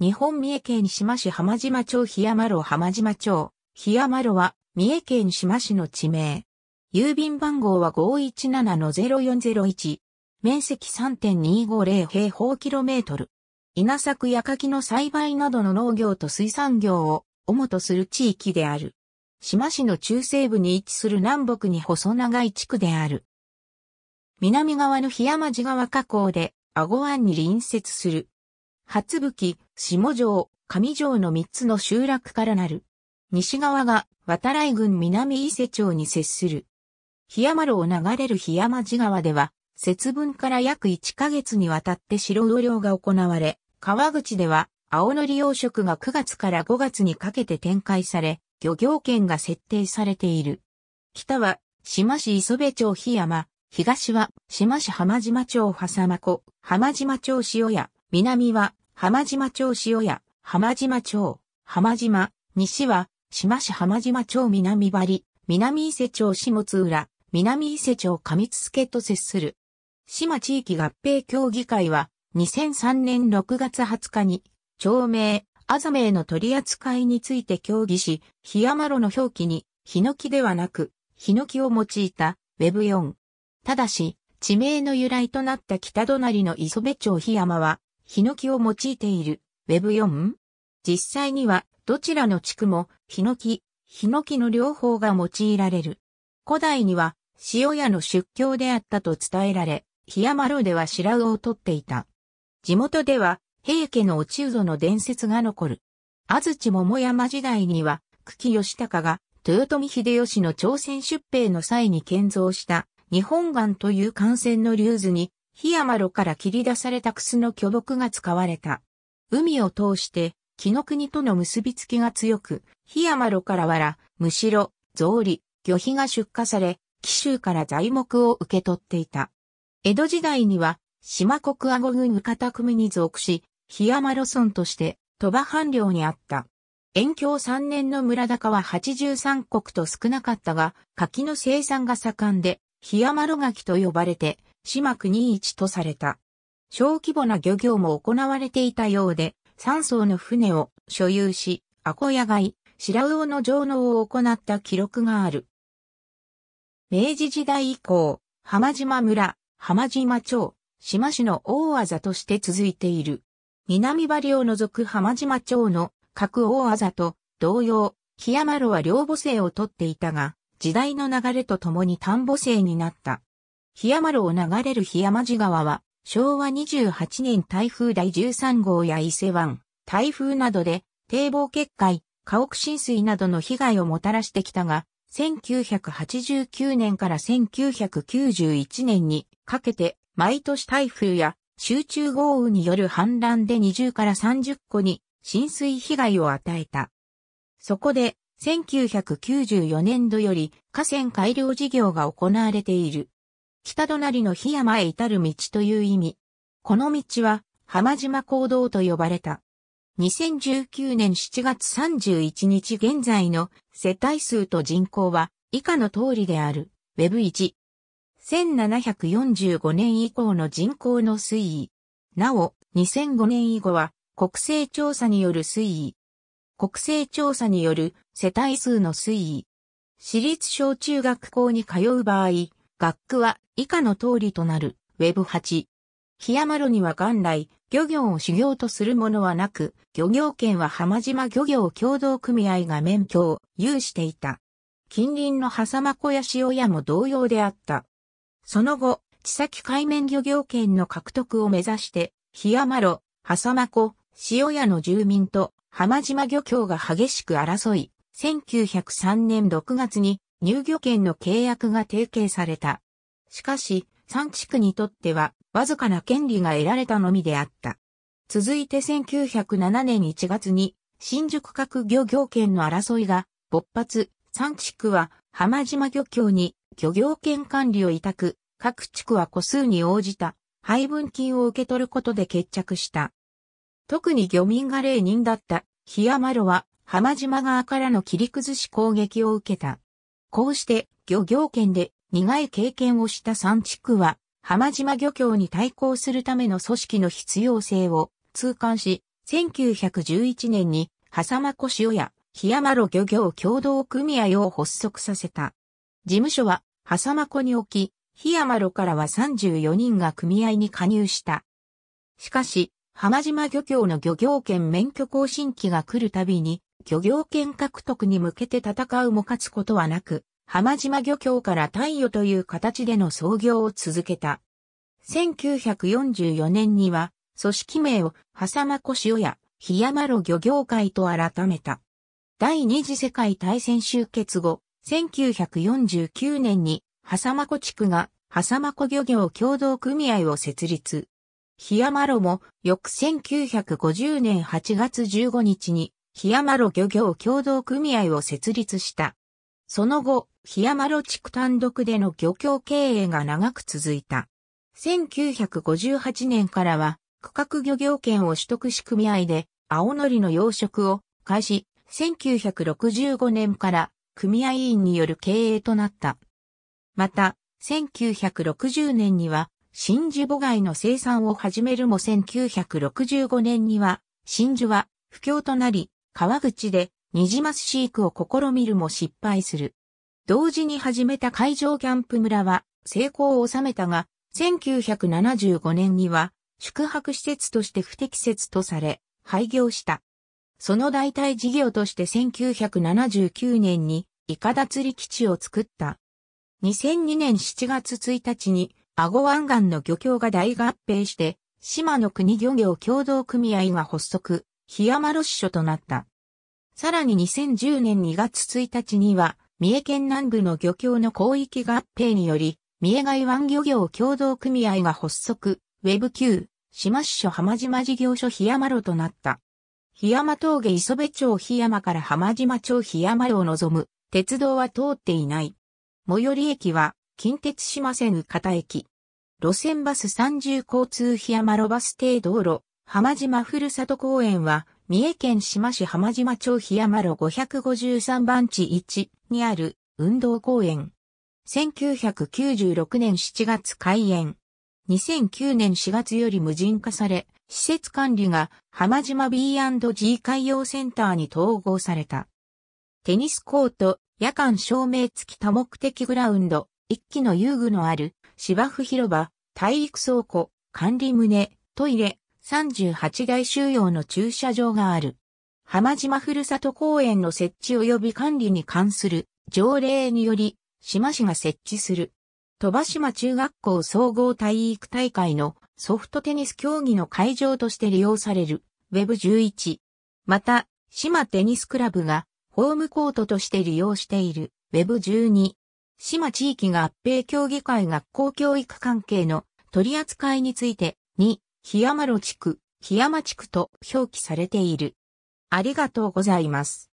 日本三重県志摩市浜島町日山路浜島町。日山路は三重県志摩市の地名。郵便番号は517-0401。面積3.250平方キロメートル。稲作や柿の栽培などの農業と水産業を主とする地域である。志摩市の中西部に位置する南北に細長い地区である。南側の日山地川河口で、阿護湾に隣接する初吹、下城、上城の3つの集落からなる。西側が渡来郡南伊勢町に接する。檜山路を流れる檜山地川では、節分から約1ヶ月にわたって白魚漁が行われ、川口では青のり養殖が9月から5月にかけて展開され、漁業権が設定されている。北は、島市磯部町檜山、東は、島市浜島町狭間湖、浜島町塩屋、南は、浜島町塩屋、浜島町、浜島、西は、島市浜島町南張、南伊勢町下津浦、南伊勢町上津助と接する。島地域合併協議会は、2003年6月20日に、町名、アザ名の取り扱いについて協議し、ヒヤマロの表記に、ヒノキではなく、ヒノキを用いた、ウェブ4ただし、地名の由来となった北隣の磯部町檜山は、ヒノキを用いている。ウェブ4実際には、どちらの地区も、ヒノキ、ヒノキの両方が用いられる。古代には、塩屋の出郷であったと伝えられ、檜山炉では白魚を取っていた。地元では、平家の落人の伝説が残る。安土桃山時代には、久喜義高が、豊臣秀吉の朝鮮出兵の際に建造した、日本岩という艦船の竜図に、檜山炉から切り出されたクスの巨木が使われた。海を通して、木の国との結びつきが強く、檜山炉からわら、むしろ、草履、魚皮が出荷され、紀州から材木を受け取っていた。江戸時代には、島国阿護郡向方組に属し、檜山炉村として、鳥羽藩領にあった。延境3年の村高は83国と少なかったが、柿の生産が盛んで、檜山炉柿と呼ばれて、島国一とされた。小規模な漁業も行われていたようで、三層の船を所有し、アコヤ貝、白魚の上納を行った記録がある。明治時代以降、浜島村、浜島町、島市の大技として続いている。南張を除く浜島町の各大技と同様、木山路は両母性を取っていたが、時代の流れとともに単母性になった。檜山路を流れる檜山寺川は、昭和28年台風第13号や伊勢湾、台風などで、堤防決壊、家屋浸水などの被害をもたらしてきたが、1989年から1991年にかけて、毎年台風や集中豪雨による氾濫で20から30個に浸水被害を与えた。そこで、1994年度より河川改良事業が行われている。北隣の檜山へ至る道という意味。この道は、浜島行動と呼ばれた。2019年7月31日現在の世帯数と人口は以下の通りである。Web1。1745年以降の人口の推移。なお、2005年以後は国勢調査による推移。国勢調査による世帯数の推移。私立小中学校に通う場合、学区は以下の通りとなる、ウェブ8。檜山炉には元来、漁業を修行とするものはなく、漁業権は浜島漁業協同組合が免許を有していた。近隣の狭間小屋塩屋も同様であった。その後、地先海面漁業権の獲得を目指して、檜山炉、狭間湖、塩屋の住民と浜島漁協が激しく争い、1903年6月に入漁権の契約が提携された。しかし、三地区にとっては、わずかな権利が得られたのみであった。続いて1907年1月に、新宿各漁業権の争いが勃発、三地区は浜島漁協に漁業権管理を委託、各地区は個数に応じた配分金を受け取ることで決着した。特に漁民が例人だった日山路は浜島側からの切り崩し攻撃を受けた。こうして漁業権で苦い経験をした3地区は浜島漁協に対抗するための組織の必要性を痛感し、1911年に狭間湖塩や檜山路漁業協同組合を発足させた。事務所は狭間湖に置き、檜山路からは34人が組合に加入した。しかし、浜島漁協の漁業権免許更新期が来るたびに、漁業権獲得に向けて戦うも勝つことはなく、浜島漁協から貸与という形での創業を続けた。1944年には、組織名を、まこしおや、やまろ漁業会と改めた。第二次世界大戦終結後、1949年に、さまこ地区が、さまこ漁業協同組合を設立。檜山路も、翌1950年8月15日に、檜山路漁業協同組合を設立した。その後、檜山路地区単独での漁協経営が長く続いた。1958年からは、区画漁業権を取得し組合で、青のりの養殖を開始、1965年から組合員による経営となった。また、1960年には、真珠母貝の生産を始めるも1965年には、真珠は不況となり、川口でニジマス飼育を試みるも失敗する。同時に始めた海上キャンプ村は成功を収めたが、1975年には宿泊施設として不適切とされ、廃業した。その代替事業として1979年にイカダ釣り基地を作った。2002年7月1日に、アゴ湾岸の漁協が大合併して、島の国漁業協同組合が発足、檜山ロ支所となった。さらに2010年2月1日には、三重県南部の漁協の広域合併により、三重外湾漁業協同組合が発足、ウェブ級、島市所浜島事業所檜山路となった。檜山峠磯部町檜山から浜島町檜山路を望む、鉄道は通っていない。最寄り駅は、近鉄島線片駅。路線バス30交通檜山路バス停道路、浜島ふるさと公園は、三重県島市浜島町檜山路553番地1にある運動公園。1996年7月開園。2009年4月より無人化され、施設管理が浜島 B&G 海洋センターに統合された。テニスコート、夜間照明付き多目的グラウンド、一機の遊具のある芝生広場、体育倉庫、管理棟、トイレ、38台収容の駐車場がある。浜島ふるさと公園の設置及び管理に関する条例により、島市が設置する。鳥羽島中学校総合体育大会のソフトテニス競技の会場として利用される Web11。また、島テニスクラブがホームコートとして利用している Web12。島地域合併協議会学校教育関係の取り扱いについて2、檜山路地区、檜山地区と表記されている。ありがとうございます。